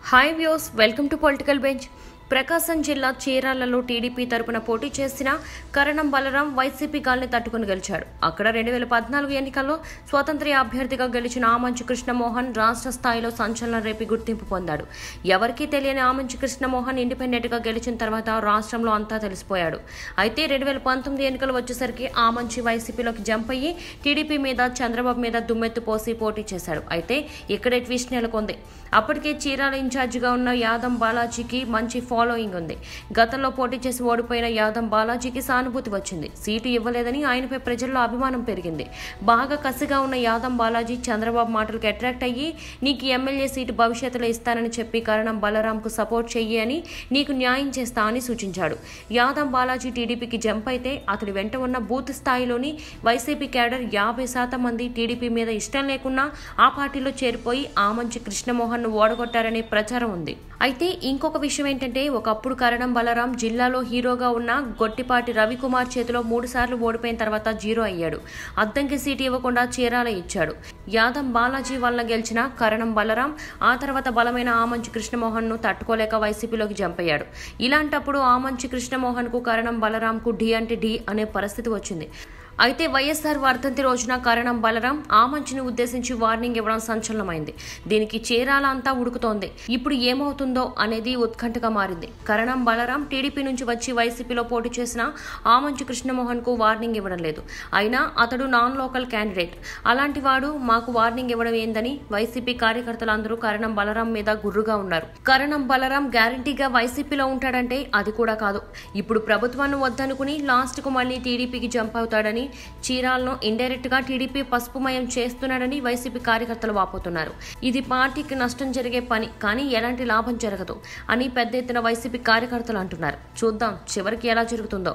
Hi viewers, welcome to Political Bench. ప్రకాశం జిల్లా చీరాలలో TDP తరపున పోటీ చేసిన కరణం బలరాం వైసీపీ గాల్ని తట్టుకుని గెలిచాడు అక్కడ రెండు వేల పద్నాలుగు ఎన్నికల్లో స్వతంత్ర అభ్యర్థిగా గెలిచిన ఆమంచి కృష్ణమోహన్ రాష్ట్ర స్థాయిలో సంచలనం రేపి గుర్తింపు పొందాడు ఎవరికీ తెలియని ఆమంచి కృష్ణమోహన్ ఇండిపెండెంట్గా గెలిచిన తర్వాత రాష్ట్రంలో అంతా తెలిసిపోయాడు అయితే రెండు వేల పంతొమ్మిది ఎన్నికలు వచ్చేసరికి ఆమంచి వైసీపీలోకి జంప్ అయ్యి టీడీపీ మీద చంద్రబాబు మీద దుమ్మెత్తు పోసి పోటీ చేశాడు అయితే ఇక్కడే ట్విస్ట్ నెలకొంది అప్పటికే చీరాల ఇన్ఛార్జిగా ఉన్న యాదం బాలాజీకి మంచి ఫోన్ ఫాలోయింగ్ ఉంది గతంలో పోటీ చేసి ఓడిపోయిన యాదం బాలాజీకి సానుభూతి వచ్చింది సీటు ఇవ్వలేదని ఆయనపై ప్రజల్లో అభిమానం పెరిగింది బాగా కసిగా ఉన్న యాదం బాలాజీ చంద్రబాబు మాటలకు అట్రాక్ట్ అయ్యి నీకు ఎమ్మెల్యే సీటు భవిష్యత్తులో ఇస్తానని చెప్పి కరణం బలరాంకు సపోర్ట్ చెయ్యి అని నీకు న్యాయం చేస్తా అని సూచించాడు యాదం బాలాజీ టీడీపీకి జంప్ అయితే అతడి వెంట ఉన్న బూత్ స్థాయిలోని వైసీపీ క్యాడర్ యాభై శాతం మంది టీడీపీ మీద ఇష్టం లేకున్నా ఆ పార్టీలో చేరిపోయి ఆ మంచి కృష్ణమోహన్ ను ఓడగొట్టారనే ప్రచారం ఉంది అయితే ఇంకొక విషయం ఏంటంటే ఒకప్పుడు కరణం బలరాం జిల్లాలో హీరోగా ఉన్న గొట్టిపాటి రవికుమార్ చేతిలో మూడుసార్లు ఓడిపోయిన తర్వాత జీరో అయ్యాడు అద్దంకి సీటు ఇవ్వకుండా చీరాల ఇచ్చాడు యాదం బాలాజీ వల్ల గెలిచిన కరణం బలరాం ఆ తర్వాత బలమైన ఆమంచి కృష్ణమోహన్ను తట్టుకోలేక వైసీపీలోకి జంపయ్యాడు ఇలాంటప్పుడు ఆమంచి కృష్ణమోహన్కు కరణం బలరాంకు డి అంటే ఢీ అనే పరిస్థితి వచ్చింది అయితే వైఎస్ఆర్ వర్ధంతి రోజున కరణం బలరాం ఆ మంచిని ఉద్దేశించి వార్నింగ్ ఇవ్వడం సంచలనమైంది దీనికి చీరాల అంతా ఉడుకుతోంది ఇప్పుడు ఏమవుతుందో అనేది ఉత్కంఠగా మారింది కరణం బలరాం టీడీపీ నుంచి వచ్చి వైసీపీలో పోటీ చేసిన ఆ మంచి కృష్ణమోహన్ కు వార్నింగ్ ఇవ్వడం లేదు అయినా అతడు నాన్ లోకల్ క్యాండిడేట్ అలాంటి వాడు మాకు వార్నింగ్ ఇవ్వడం ఏందని వైసీపీ అందరూ కరణం బలరాం మీద గుర్రుగా ఉన్నారు కరణం బలరాం గ్యారంటీగా వైసీపీలో ఉంటాడంటే అది కూడా కాదు ఇప్పుడు ప్రభుత్వాన్ని వద్దనుకుని కు మళ్ళీ టీడీపీకి జంప్ అవుతాడని చీరాలను ఇండైరెక్ట్ గా టీడీపీ పసుపుమయం చేస్తున్నాడని వైసీపీ కార్యకర్తలు వాపోతున్నారు ఇది పార్టీకి నష్టం జరిగే పని కానీ ఎలాంటి లాభం జరగదు అని పెద్ద ఎత్తున వైసీపీ కార్యకర్తలు అంటున్నారు చూద్దాం చివరికి ఎలా జరుగుతుందో